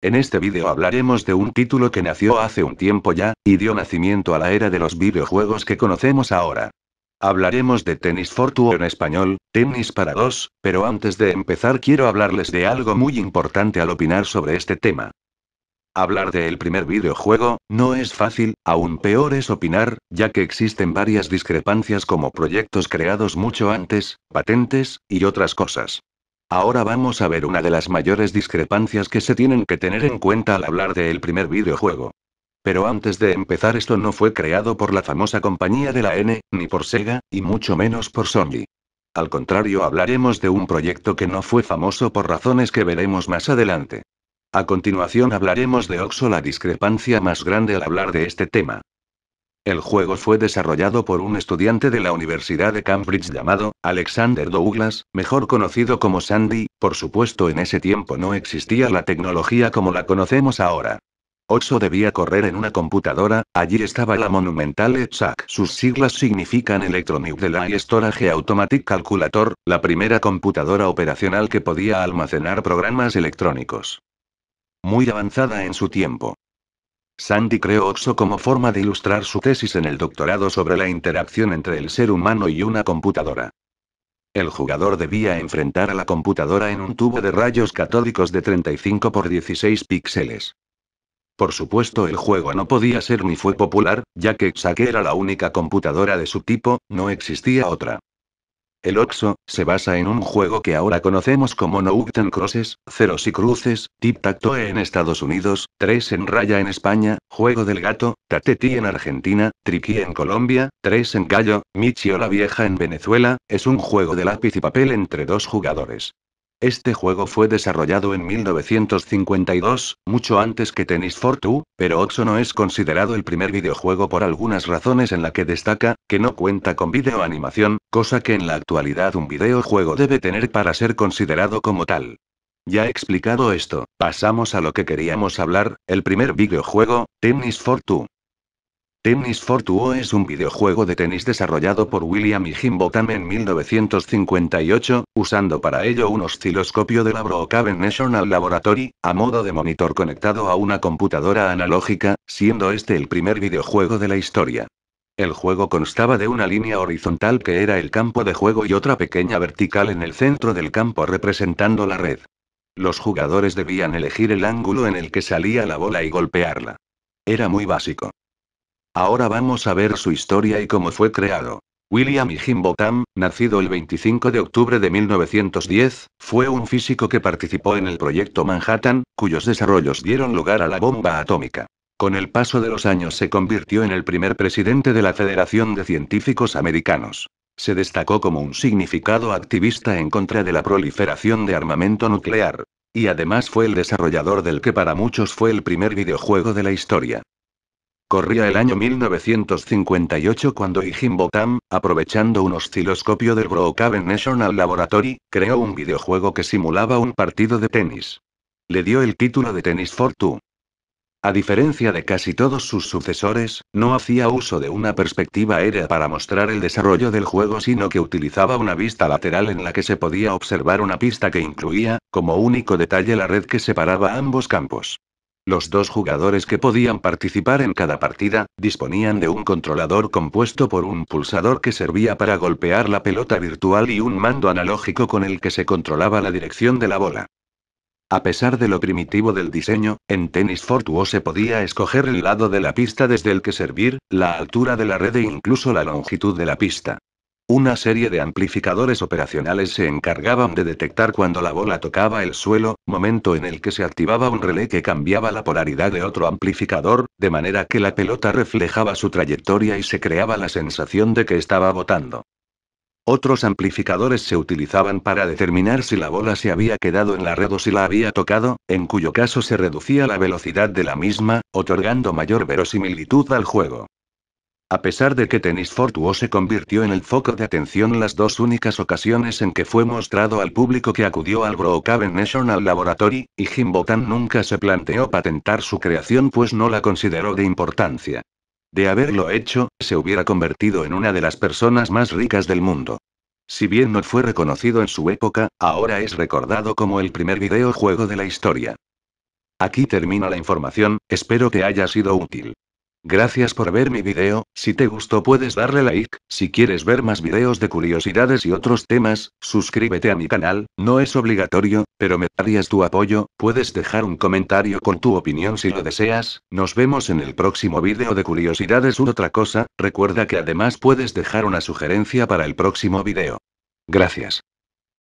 En este vídeo hablaremos de un título que nació hace un tiempo ya, y dio nacimiento a la era de los videojuegos que conocemos ahora. Hablaremos de Tennis for Two en español, tenis para dos, pero antes de empezar quiero hablarles de algo muy importante al opinar sobre este tema. Hablar del el primer videojuego, no es fácil, aún peor es opinar, ya que existen varias discrepancias como proyectos creados mucho antes, patentes, y otras cosas. Ahora vamos a ver una de las mayores discrepancias que se tienen que tener en cuenta al hablar del primer videojuego. Pero antes de empezar esto no fue creado por la famosa compañía de la N, ni por Sega, y mucho menos por Sony. Al contrario hablaremos de un proyecto que no fue famoso por razones que veremos más adelante. A continuación hablaremos de Oxo la discrepancia más grande al hablar de este tema. El juego fue desarrollado por un estudiante de la Universidad de Cambridge llamado Alexander Douglas, mejor conocido como Sandy, por supuesto en ese tiempo no existía la tecnología como la conocemos ahora. Ocho debía correr en una computadora, allí estaba la monumental ETSAC. Sus siglas significan Electronic Delay Storage Automatic Calculator, la primera computadora operacional que podía almacenar programas electrónicos. Muy avanzada en su tiempo. Sandy creó OXO como forma de ilustrar su tesis en el doctorado sobre la interacción entre el ser humano y una computadora. El jugador debía enfrentar a la computadora en un tubo de rayos catódicos de 35 por 16 píxeles. Por supuesto, el juego no podía ser ni fue popular, ya que Xake era la única computadora de su tipo, no existía otra. El OXO, se basa en un juego que ahora conocemos como No Crosses, Ceros y Cruces, Tip Tac Toe en Estados Unidos, Tres en Raya en España, Juego del Gato, Tateti en Argentina, Triqui en Colombia, Tres en Gallo, Michio la Vieja en Venezuela, es un juego de lápiz y papel entre dos jugadores. Este juego fue desarrollado en 1952, mucho antes que Tennis for Two, pero Oxo no es considerado el primer videojuego por algunas razones en la que destaca, que no cuenta con videoanimación, cosa que en la actualidad un videojuego debe tener para ser considerado como tal. Ya explicado esto, pasamos a lo que queríamos hablar, el primer videojuego, Tennis for Two. Tennis for Two es un videojuego de tenis desarrollado por William y Jim en 1958, usando para ello un osciloscopio de la Brookhaven National Laboratory, a modo de monitor conectado a una computadora analógica, siendo este el primer videojuego de la historia. El juego constaba de una línea horizontal que era el campo de juego y otra pequeña vertical en el centro del campo representando la red. Los jugadores debían elegir el ángulo en el que salía la bola y golpearla. Era muy básico. Ahora vamos a ver su historia y cómo fue creado. William Jimbo Tam, nacido el 25 de octubre de 1910, fue un físico que participó en el proyecto Manhattan, cuyos desarrollos dieron lugar a la bomba atómica. Con el paso de los años se convirtió en el primer presidente de la Federación de Científicos Americanos. Se destacó como un significado activista en contra de la proliferación de armamento nuclear. Y además fue el desarrollador del que para muchos fue el primer videojuego de la historia. Corría el año 1958 cuando Ijimbo Tam, aprovechando un osciloscopio del Brookhaven National Laboratory, creó un videojuego que simulaba un partido de tenis. Le dio el título de Tennis for Two. A diferencia de casi todos sus sucesores, no hacía uso de una perspectiva aérea para mostrar el desarrollo del juego, sino que utilizaba una vista lateral en la que se podía observar una pista que incluía, como único detalle, la red que separaba ambos campos. Los dos jugadores que podían participar en cada partida, disponían de un controlador compuesto por un pulsador que servía para golpear la pelota virtual y un mando analógico con el que se controlaba la dirección de la bola. A pesar de lo primitivo del diseño, en tenis Fortuo se podía escoger el lado de la pista desde el que servir, la altura de la red e incluso la longitud de la pista. Una serie de amplificadores operacionales se encargaban de detectar cuando la bola tocaba el suelo, momento en el que se activaba un relé que cambiaba la polaridad de otro amplificador, de manera que la pelota reflejaba su trayectoria y se creaba la sensación de que estaba botando. Otros amplificadores se utilizaban para determinar si la bola se había quedado en la red o si la había tocado, en cuyo caso se reducía la velocidad de la misma, otorgando mayor verosimilitud al juego. A pesar de que Tenis Fortuo se convirtió en el foco de atención las dos únicas ocasiones en que fue mostrado al público que acudió al Brookhaven National Laboratory, y Jim Botan nunca se planteó patentar su creación pues no la consideró de importancia. De haberlo hecho, se hubiera convertido en una de las personas más ricas del mundo. Si bien no fue reconocido en su época, ahora es recordado como el primer videojuego de la historia. Aquí termina la información, espero que haya sido útil. Gracias por ver mi video, si te gustó puedes darle like, si quieres ver más videos de curiosidades y otros temas, suscríbete a mi canal, no es obligatorio, pero me darías tu apoyo, puedes dejar un comentario con tu opinión si lo deseas, nos vemos en el próximo video de curiosidades u otra cosa, recuerda que además puedes dejar una sugerencia para el próximo video. Gracias.